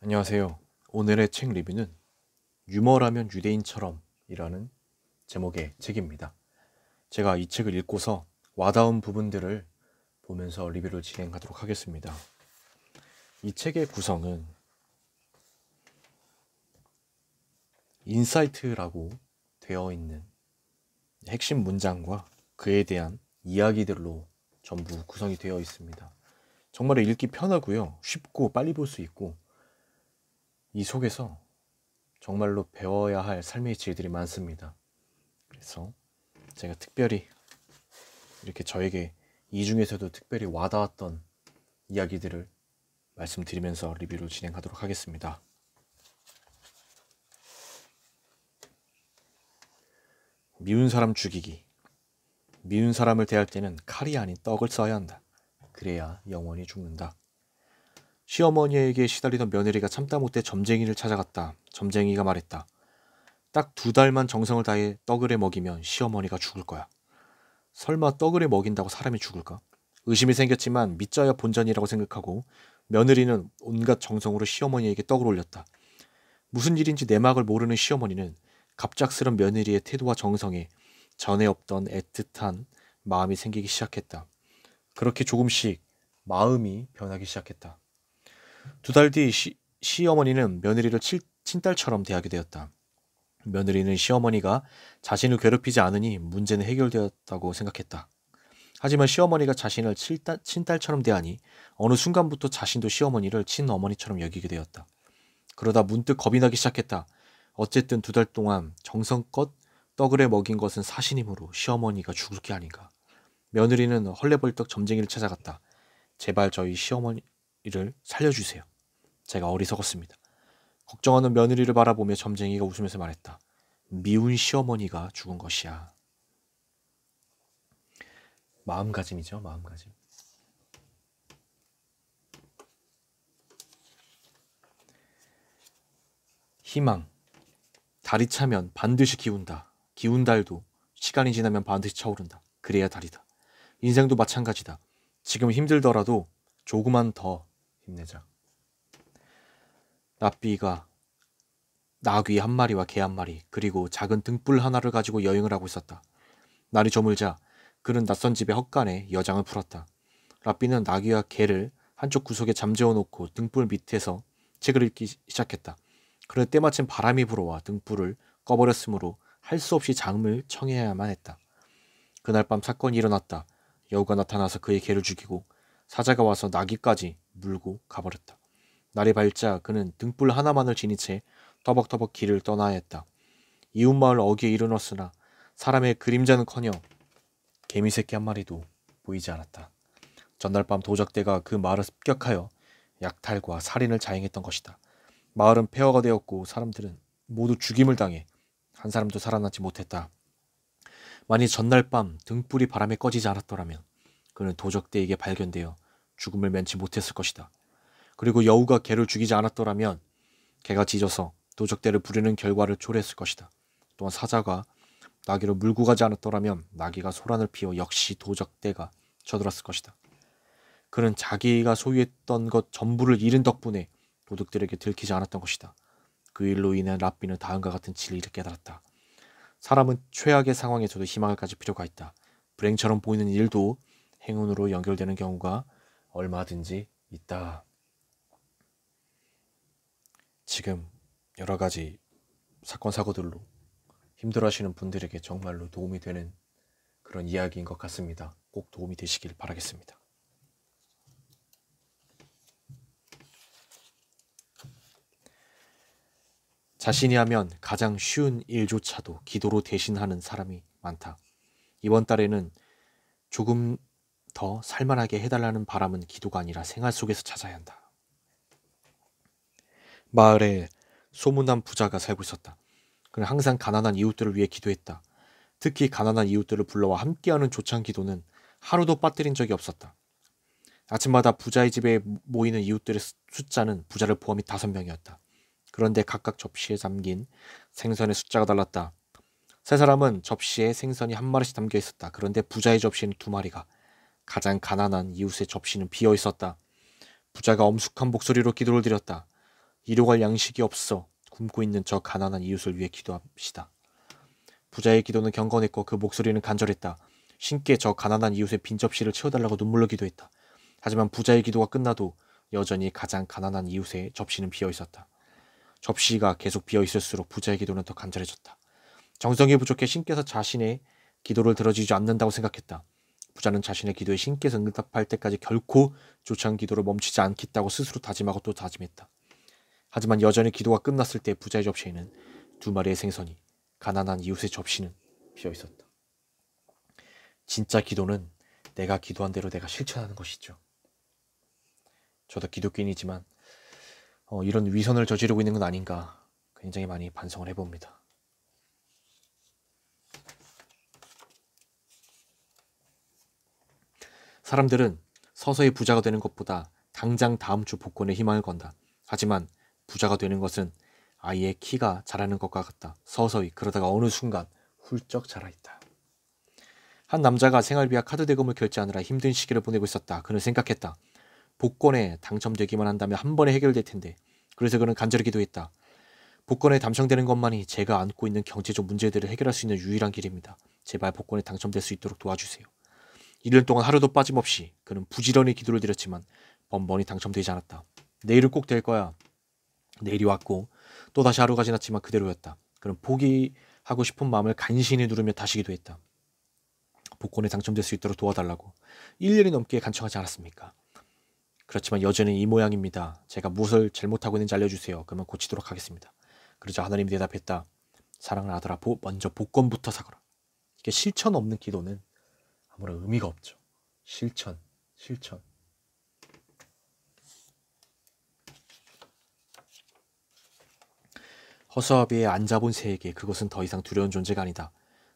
안녕하세요. 오늘의 책 리뷰는 유머라면 유대인처럼 이라는 제목의 책입니다. 제가 이 책을 읽고서 와닿은 부분들을 보면서 리뷰를 진행하도록 하겠습니다. 이 책의 구성은 인사이트라고 되어 있는 핵심 문장과 그에 대한 이야기들로 전부 구성이 되어 있습니다. 정말 읽기 편하고요. 쉽고 빨리 볼 수 있고 이 속에서 정말로 배워야 할 삶의 질들이 많습니다. 그래서 제가 특별히 이렇게 저에게 이 중에서도 특별히 와닿았던 이야기들을 말씀드리면서 리뷰를 진행하도록 하겠습니다. 미운 사람 죽이기. 미운 사람을 대할 때는 칼이 아닌 떡을 써야 한다. 그래야 영원히 죽는다. 시어머니에게 시달리던 며느리가 참다 못해 점쟁이를 찾아갔다. 점쟁이가 말했다. 딱 두 달만 정성을 다해 떡을 해 먹이면 시어머니가 죽을 거야. 설마 떡을 해 먹인다고 사람이 죽을까? 의심이 생겼지만 믿자야 본전이라고 생각하고 며느리는 온갖 정성으로 시어머니에게 떡을 올렸다. 무슨 일인지 내막을 모르는 시어머니는 갑작스런 며느리의 태도와 정성에 전에 없던 애틋한 마음이 생기기 시작했다. 그렇게 조금씩 마음이 변하기 시작했다. 두달뒤 시어머니는 며느리를 칠, 친딸처럼 대하게 되었다. 며느리는 시어머니가 자신을 괴롭히지 않으니 문제는 해결되었다고 생각했다. 하지만 시어머니가 자신을 칠딸, 친딸처럼 대하니 어느 순간부터 자신도 시어머니를 친어머니처럼 여기게 되었다. 그러다 문득 겁이 나기 시작했다. 어쨌든 두 달 동안 정성껏 떡을 해 먹인 것은 사신이므로 시어머니가 죽을 게 아닌가. 며느리는 헐레벌떡 점쟁이를 찾아갔다. 제발 저희 시어머니 이를 살려주세요. 제가 어리석었습니다. 걱정하는 며느리를 바라보며 점쟁이가 웃으면서 말했다. 미운 시어머니가 죽은 것이야. 마음가짐이죠, 마음가짐. 희망. 달이 차면 반드시 기운다. 기운 달도 시간이 지나면 반드시 차오른다. 그래야 달이다. 인생도 마찬가지다. 지금 힘들더라도 조금만 더 힘내자. 나비가 나귀 한 마리와 개 한 마리 그리고 작은 등불 하나를 가지고 여행을 하고 있었다. 날이 저물자 그는 낯선 집의 헛간에 여장을 풀었다. 라비는 나귀와 개를 한쪽 구석에 잠재워 놓고 등불 밑에서 책을 읽기 시작했다. 그는 때마침 바람이 불어와 등불을 꺼버렸으므로 할 수 없이 잠을 청해야만 했다. 그날 밤 사건이 일어났다. 여우가 나타나서 그의 개를 죽이고 사자가 와서 나귀까지 물고 가버렸다. 날이 밝자 그는 등불 하나만을 지닌 채 터벅터벅 길을 떠나야 했다. 이웃마을 어귀에 이르렀으나 사람의 그림자는커녕 개미 새끼 한 마리도 보이지 않았다. 전날 밤 도적대가 그 마을을 습격하여 약탈과 살인을 자행했던 것이다. 마을은 폐허가 되었고 사람들은 모두 죽임을 당해 한 사람도 살아나지 못했다. 만일 전날 밤 등불이 바람에 꺼지지 않았더라면 그는 도적대에게 발견되어 죽음을 면치 못했을 것이다. 그리고 여우가 개를 죽이지 않았더라면 개가 짖어서 도적대를 부르는 결과를 초래했을 것이다. 또한 사자가 나귀로 물고 가지 않았더라면 나귀가 소란을 피워 역시 도적대가 쳐들었을 것이다. 그는 자기가 소유했던 것 전부를 잃은 덕분에 도둑들에게 들키지 않았던 것이다. 그 일로 인해 랍비는 다음과 같은 진리를 깨달았다. 사람은 최악의 상황에서도 희망을 가질 필요가 있다. 불행처럼 보이는 일도 행운으로 연결되는 경우가 얼마든지 있다. 지금 여러 가지 사건 사고들로 힘들어하시는 분들에게 정말로 도움이 되는 그런 이야기인 것 같습니다. 꼭 도움이 되시길 바라겠습니다. 자신이 하면 가장 쉬운 일조차도 기도로 대신하는 사람이 많다. 이번 달에는 조금 더 살만하게 해달라는 바람은 기도가 아니라 생활 속에서 찾아야 한다. 마을에 소문난 부자가 살고 있었다. 그는 항상 가난한 이웃들을 위해 기도했다. 특히 가난한 이웃들을 불러와 함께하는 조찬 기도는 하루도 빠뜨린 적이 없었다. 아침마다 부자의 집에 모이는 이웃들의 숫자는 부자를 포함이 다섯 명이었다. 그런데 각각 접시에 담긴 생선의 숫자가 달랐다. 세 사람은 접시에 생선이 한 마리씩 담겨 있었다. 그런데 부자의 접시에는 두 마리가, 가장 가난한 이웃의 접시는 비어 있었다. 부자가 엄숙한 목소리로 기도를 드렸다. 이루갈 양식이 없어 굶고 있는 저 가난한 이웃을 위해 기도합시다. 부자의 기도는 경건했고 그 목소리는 간절했다. 신께 저 가난한 이웃의 빈 접시를 채워달라고 눈물로 기도했다. 하지만 부자의 기도가 끝나도 여전히 가장 가난한 이웃의 접시는 비어 있었다. 접시가 계속 비어 있을수록 부자의 기도는 더 간절해졌다. 정성이 부족해 신께서 자신의 기도를 들어주지 않는다고 생각했다. 부자는 자신의 기도에 신께서 응답할 때까지 결코 조창 기도로 멈추지 않겠다고 스스로 다짐하고 또 다짐했다. 하지만 여전히 기도가 끝났을 때 부자의 접시에는 두 마리의 생선이 가난한 이웃의 접시는 비어 있었다. 진짜 기도는 내가 기도한 대로 내가 실천하는 것이죠. 저도 기독교인이지만 어, 이런 위선을 저지르고 있는 건 아닌가 굉장히 많이 반성을 해봅니다. 사람들은 서서히 부자가 되는 것보다 당장 다음 주 복권에 희망을 건다. 하지만 부자가 되는 것은 아이의 키가 자라는 것과 같다. 서서히 그러다가 어느 순간 훌쩍 자라있다. 한 남자가 생활비와 카드 대금을 결제하느라 힘든 시기를 보내고 있었다. 그는 생각했다. 복권에 당첨되기만 한다면 한 번에 해결될 텐데. 그래서 그는 간절히 기도했다. 복권에 당첨되는 것만이 제가 안고 있는 경제적 문제들을 해결할 수 있는 유일한 길입니다. 제발 복권에 당첨될 수 있도록 도와주세요. 1년 동안 하루도 빠짐없이 그는 부지런히 기도를 드렸지만 번번이 당첨되지 않았다. 내일은 꼭 될 거야. 내일이 왔고 또 다시 하루가 지났지만 그대로였다. 그는 포기하고 싶은 마음을 간신히 누르며 다시 기도했다. 복권에 당첨될 수 있도록 도와달라고 1년이 넘게 간청하지 않았습니까? 그렇지만 여전히 이 모양입니다. 제가 무엇을 잘못하고 있는지 알려주세요. 그러면 고치도록 하겠습니다. 그러자 하나님이 대답했다. 사랑하는 아들아, 보, 먼저 복권부터 사거라. 이게 실천 없는 기도는 아무런 의미가 없죠. 실천, 실천. 허수아비의 안 잡은 새에게 그것은 더 이상 두려운 존재가 아니다.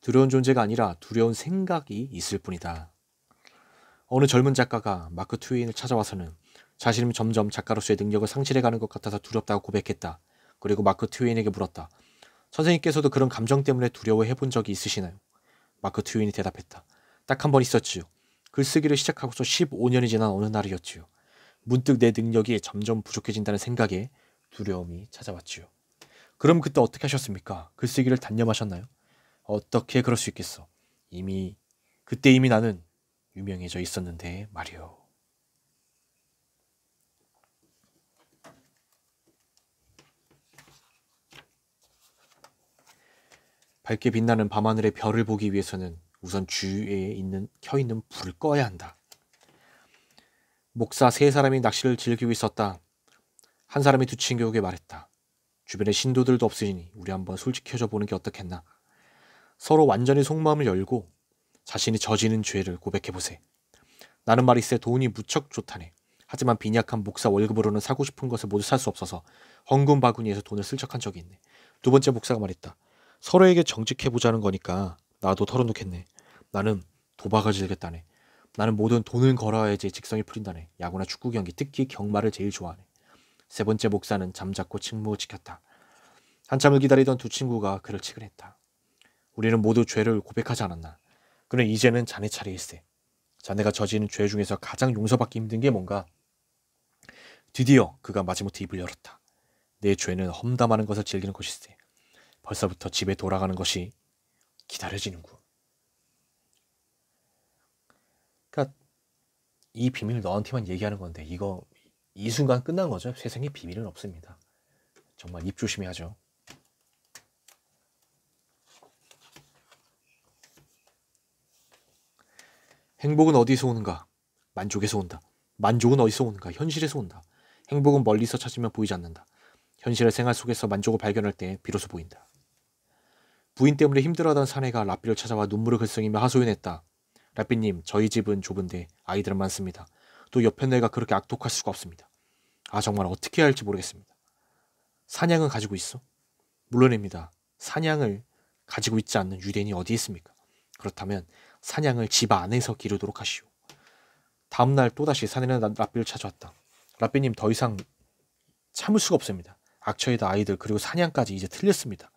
두려운 존재가 아니라 두려운 생각이 있을 뿐이다. 어느 젊은 작가가 마크 트웨인을 찾아와서는 자신은 점점 작가로서의 능력을 상실해가는 것 같아서 두렵다고 고백했다. 그리고 마크 트웨인에게 물었다. 선생님께서도 그런 감정 때문에 두려워해본 적이 있으시나요? 마크 트윈이 대답했다. 딱한번 있었지요. 글쓰기를 그 시작하고서 15년이 지난 어느 날이었지요. 문득 내 능력이 점점 부족해진다는 생각에 두려움이 찾아왔지요. 그럼 그때 어떻게 하셨습니까? 글쓰기를 그 단념하셨나요? 어떻게 그럴 수 있겠어? 이미 그때 이미 나는 유명해져 있었는데 말이오 밝게 빛나는 밤하늘의 별을 보기 위해서는 우선 주위에 있는 켜 있는 불을 꺼야 한다. 목사 세 사람이 낚시를 즐기고 있었다. 한 사람이 두 친구에게 말했다. 주변에 신도들도 없으니 우리 한번 솔직해져 보는 게 어떻겠나. 서로 완전히 속마음을 열고 자신이 저지른 죄를 고백해 보세. 나는 말이세 돈이 무척 좋다네. 하지만 빈약한 목사 월급으로는 사고 싶은 것을 모두 살 수 없어서 헌금 바구니에서 돈을 슬쩍한 적이 있네. 두 번째 목사가 말했다. 서로에게 정직해 보자는 거니까 나도 털어놓겠네. 나는 도박을 즐겼다네. 나는 모든 돈을 걸어야지 직성이 풀린다네. 야구나 축구 경기 특히 경마를 제일 좋아하네. 세 번째 목사는 잠자코 직무 지켰다. 한참을 기다리던 두 친구가 그를 치근했다. 우리는 모두 죄를 고백하지 않았나. 그는 이제는 자네 차례일세. 자네가 저지른 죄 중에서 가장 용서받기 힘든 게 뭔가? 드디어 그가 마지못해 입을 열었다. 내 죄는 험담하는 것을 즐기는 것일세. 벌써부터 집에 돌아가는 것이 기다려지는구. 이 비밀 너한테만 얘기하는 건데 이거 이 순간 끝난 거죠. 세상에 비밀은 없습니다. 정말 입 조심해야죠. 행복은 어디서 오는가? 만족에서 온다. 만족은 어디서 오는가? 현실에서 온다. 행복은 멀리서 찾으면 보이지 않는다. 현실의 생활 속에서 만족을 발견할 때 비로소 보인다. 부인 때문에 힘들어하던 사내가 라비를 찾아와 눈물을 글썽이며 하소연했다. 라삐님, 저희 집은 좁은데 아이들은 많습니다. 또 옆에 내가 그렇게 악독할 수가 없습니다. 아, 정말 어떻게 해야 할지 모르겠습니다. 사냥은 가지고 있어? 물론입니다. 사냥을 가지고 있지 않는 유대인이 어디 있습니까? 그렇다면 사냥을 집 안에서 기르도록 하시오. 다음날 또다시 사내는 라삐를 찾아왔다. 라삐님 더 이상 참을 수가 없습니다. 악처에다 아이들 그리고 사냥까지 이제 틀렸습니다.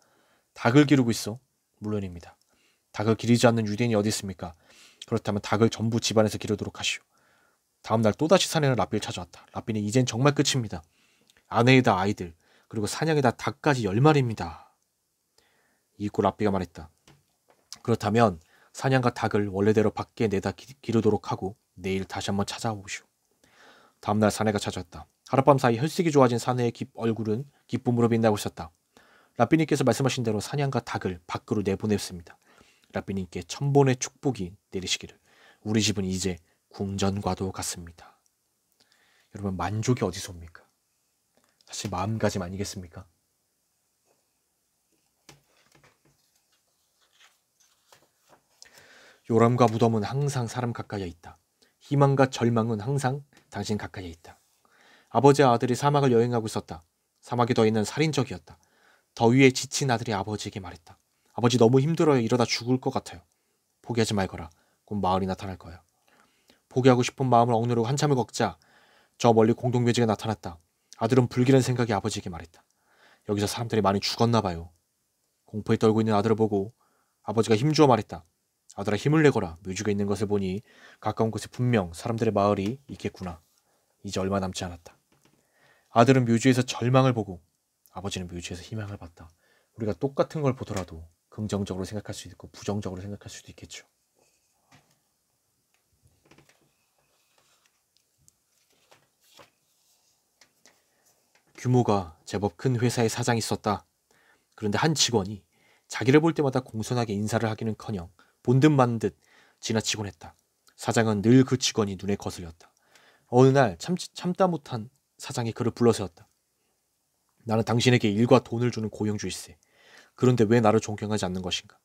닭을 기르고 있어? 물론입니다. 닭을 기르지 않는 유대인이 어디 있습니까? 그렇다면 닭을 전부 집안에서 기르도록 하시오. 다음날 또다시 사내는 라빈를 찾아왔다. 라빈는 이젠 정말 끝입니다. 아내이다 아이들 그리고 사냥이다 닭까지 열 마리입니다. 이윽고 라비가 말했다. 그렇다면 사냥과 닭을 원래대로 밖에 내다 기르도록 하고 내일 다시 한번 찾아오시오. 다음날 사내가 찾아왔다. 하룻밤 사이 혈색이 좋아진 사내의 기, 얼굴은 기쁨으로 빛나고 있었다. 라비님께서 말씀하신 대로 사냥과 닭을 밖으로 내보냈습니다. 라비님께 천번의 축복이 내리시기를 우리 집은 이제 궁전과도 같습니다. 여러분 만족이 어디서 옵니까? 사실 마음가짐 아니겠습니까? 요람과 무덤은 항상 사람 가까이에 있다. 희망과 절망은 항상 당신 가까이에 있다. 아버지와 아들이 사막을 여행하고 있었다. 사막의 더있는 살인적이었다. 더위에 지친 아들이 아버지에게 말했다. 아버지 너무 힘들어요. 이러다 죽을 것 같아요. 포기하지 말거라. 곧 마을이 나타날 거야. 포기하고 싶은 마음을 억누르고 한참을 걷자 저 멀리 공동묘지가 나타났다. 아들은 불길한 생각이 아버지에게 말했다. 여기서 사람들이 많이 죽었나 봐요. 공포에 떨고 있는 아들을 보고 아버지가 힘주어 말했다. 아들아 힘을 내거라. 묘지가 있는 것을 보니 가까운 곳에 분명 사람들의 마을이 있겠구나. 이제 얼마 남지 않았다. 아들은 묘지에서 절망을 보고 아버지는 묘지에서 희망을 봤다. 우리가 똑같은 걸 보더라도 긍정적으로 생각할 수도 있고 부정적으로 생각할 수도 있겠죠. 규모가 제법 큰 회사의 사장이 있었다. 그런데 한 직원이 자기를 볼 때마다 공손하게 인사를 하기는커녕 본 듯 만 듯 지나치곤 했다. 사장은 늘 그 직원이 눈에 거슬렸다. 어느 날 참, 참다 못한 사장이 그를 불러세웠다. 나는 당신에게 일과 돈을 주는 고용주일세. 그런데 왜 나를 존경하지 않는 것인가?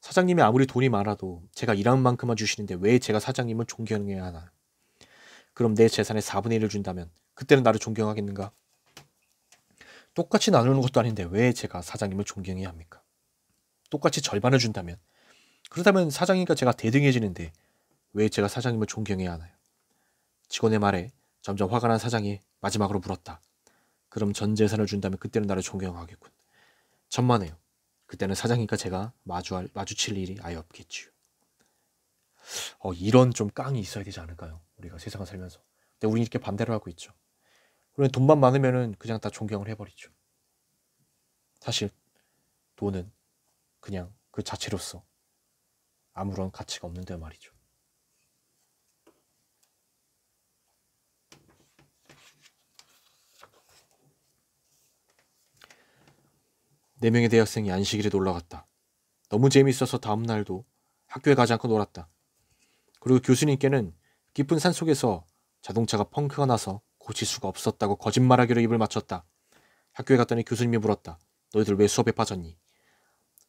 사장님이 아무리 돈이 많아도 제가 일하는 만큼만 주시는데 왜 제가 사장님을 존경해야 하나? 그럼 내 재산의 4분의 1을 준다면 그때는 나를 존경하겠는가? 똑같이 나누는 것도 아닌데 왜 제가 사장님을 존경해야 합니까? 똑같이 절반을 준다면 그렇다면 사장님과 제가 대등해지는데 왜 제가 사장님을 존경해야 하나요? 직원의 말에 점점 화가 난 사장이 마지막으로 물었다. 그럼 전 재산을 준다면 그때는 나를 존경하겠군. 천만에요. 그때는 사장님과 제가 마주할, 마주칠 일이 아예 없겠지요. 어, 이런 좀 깡이 있어야 되지 않을까요? 우리가 세상을 살면서. 근데 우린 이렇게 반대로 하고 있죠. 우리는 돈만 많으면 그냥 다 존경을 해버리죠. 사실 돈은 그냥 그 자체로서 아무런 가치가 없는데 말이죠. 네 명의 대학생이 안식일에 놀러 갔다. 너무 재미있어서 다음 날도 학교에 가지 않고 놀았다. 그리고 교수님께는 깊은 산 속에서 자동차가 펑크가 나서 고칠 수가 없었다고 거짓말하기로 입을 맞췄다. 학교에 갔더니 교수님이 물었다. 너희들 왜 수업에 빠졌니?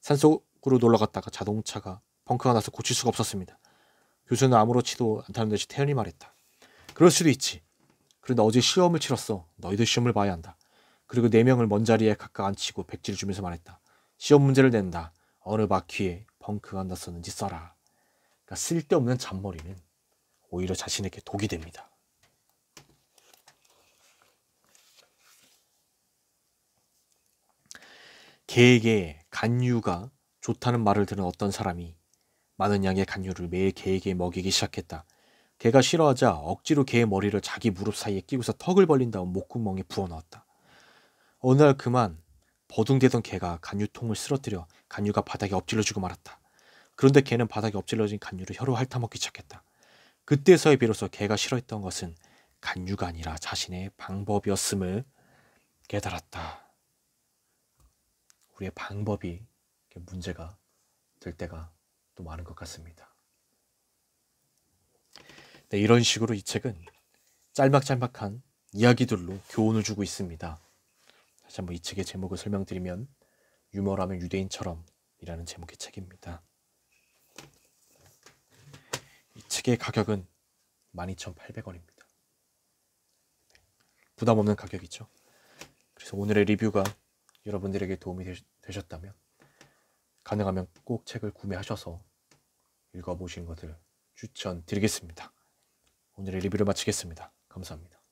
산속으로 놀러 갔다가 자동차가 펑크가 나서 고칠 수가 없었습니다. 교수는 아무렇지도 않다는 듯이 태연히 말했다. 그럴 수도 있지. 그런데 어제 시험을 치렀어. 너희들 시험을 봐야 한다. 그리고 네 명을 먼 자리에 각각 앉히고 백지를 주면서 말했다. 시험 문제를 낸다. 어느 바퀴에 펑크가 났었는지 써라. 그러니까 쓸데없는 잔머리는 오히려 자신에게 독이 됩니다. 개에게 간유가 좋다는 말을 들은 어떤 사람이 많은 양의 간유를 매일 개에게 먹이기 시작했다. 개가 싫어하자 억지로 개의 머리를 자기 무릎 사이에 끼고서 턱을 벌린 다음 목구멍에 부어 넣었다. 어느 날 그만 버둥대던 개가 간유통을 쓰러뜨려 간유가 바닥에 엎질러지고 말았다. 그런데 개는 바닥에 엎질러진 간유를 혀로 핥아먹기 시작했다. 그때서야 비로소 개가 싫어했던 것은 간유가 아니라 자신의 방법이었음을 깨달았다. 우리의 방법이 문제가 될 때가 또 많은 것 같습니다. 네, 이런 식으로 이 책은 짤막짤막한 이야기들로 교훈을 주고 있습니다. 다시 한번 이 책의 제목을 설명드리면 유머라면 유대인처럼이라는 제목의 책입니다. 이 책의 가격은 12,800원입니다. 부담 없는 가격이죠. 그래서 오늘의 리뷰가 여러분들에게 도움이 되셨다면 가능하면 꼭 책을 구매하셔서 읽어보신 것을 추천드리겠습니다. 오늘의 리뷰를 마치겠습니다. 감사합니다.